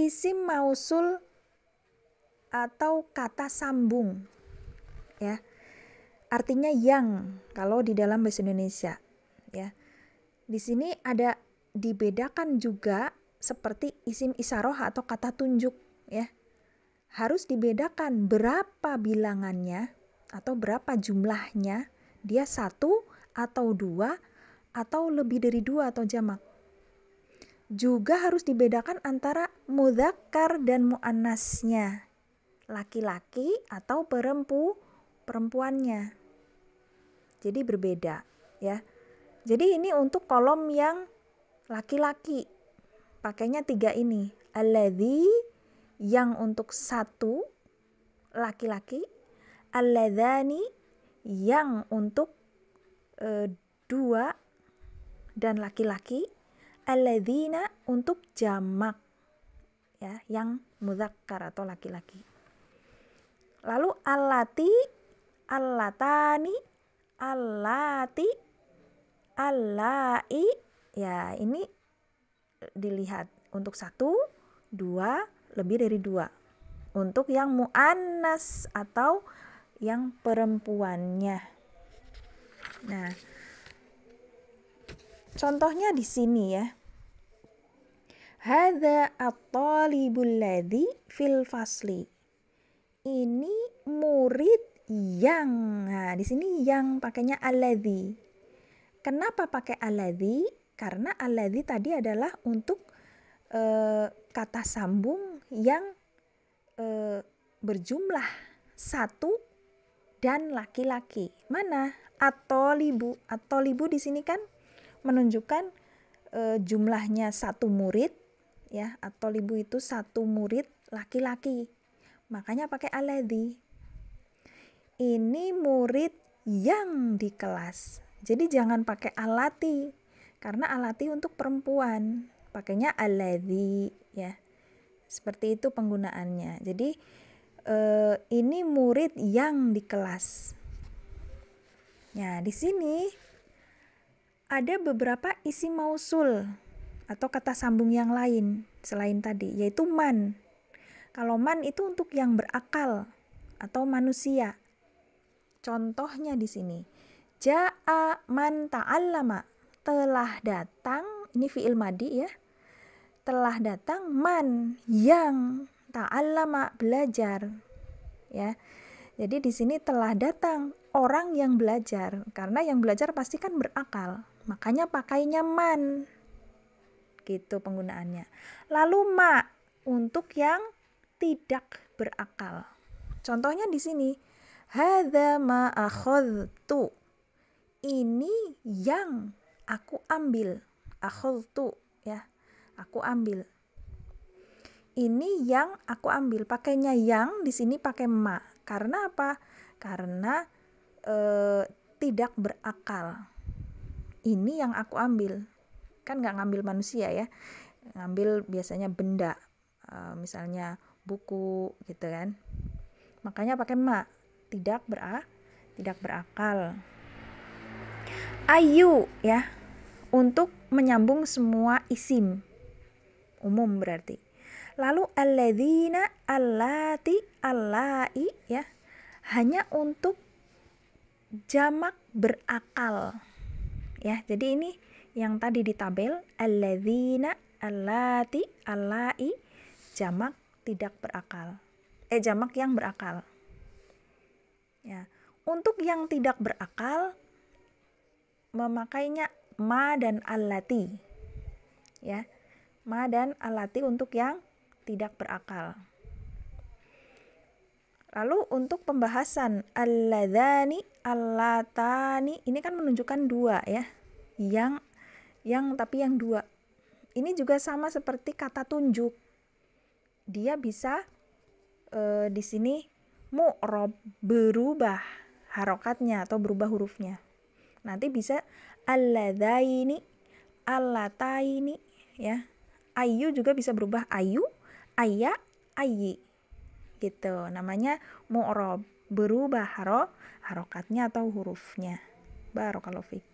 isim mausul atau kata sambung ya artinya yang kalau di dalam bahasa Indonesia ya di sini ada dibedakan juga seperti isim isaroh atau kata tunjuk ya harus dibedakan berapa bilangannya atau berapa jumlahnya dia satu atau dua atau lebih dari dua atau jamak juga harus dibedakan antara mudakar dan mu'anasnya laki-laki atau perempu perempuannya. Jadi berbeda ya. Jadi ini untuk kolom yang laki-laki. Pakainya tiga ini. Alladhi yang untuk satu laki-laki. Alladhani yang untuk e, dua dan laki-laki. Alladhina untuk jamak ya yang muzakkar atau laki-laki lalu alati alatani alati alai ya ini dilihat untuk satu dua lebih dari dua untuk yang muanas atau yang perempuannya nah contohnya di sini ya Hada at-talibul ladhi fil fasli. Ini murid yang. Nah, di sini yang pakainya alladhi. Kenapa pakai alladhi? Karena alladhi tadi adalah untuk e, kata sambung yang e, berjumlah satu dan laki-laki. Mana? Atolibu. talibu di sini kan menunjukkan e, jumlahnya satu murid ya atau libu itu satu murid laki-laki makanya pakai aladi ini murid yang di kelas jadi jangan pakai alati karena alati untuk perempuan pakainya aladi ya seperti itu penggunaannya jadi eh, ini murid yang di kelas ya di sini ada beberapa isi mausul atau kata sambung yang lain selain tadi, yaitu man. Kalau man itu untuk yang berakal atau manusia. Contohnya di sini, ja'a man ta'allama, telah datang, ini fi'il madi ya, telah datang man yang ta'allama belajar ya. Jadi di sini telah datang orang yang belajar karena yang belajar pasti kan berakal. Makanya pakainya man gitu penggunaannya. Lalu ma untuk yang tidak berakal. Contohnya di sini, hadza ma akhadtu. Ini yang aku ambil. Akhadtu ya. Aku ambil. Ini yang aku ambil. Pakainya yang di sini pakai ma. Karena apa? Karena e, tidak berakal. Ini yang aku ambil kan nggak ngambil manusia ya ngambil biasanya benda eh, misalnya buku gitu kan makanya pakai ma tidak bera tidak berakal ayu ya untuk menyambung semua isim umum berarti lalu alladzina alati, allai ya hanya untuk jamak berakal ya jadi ini yang tadi di tabel alladzina allati allai jamak tidak berakal. Eh jamak yang berakal. Ya. Untuk yang tidak berakal memakainya ma dan allati. Ya. Ma dan allati untuk yang tidak berakal. Lalu untuk pembahasan alladzani allatani ini kan menunjukkan dua ya yang yang tapi yang dua ini juga sama seperti kata tunjuk dia bisa e, di sini mu'rob berubah harokatnya atau berubah hurufnya nanti bisa alladaini ini ya ayu juga bisa berubah ayu ayak ayi gitu namanya mu'rob berubah haro harokatnya atau hurufnya baru fik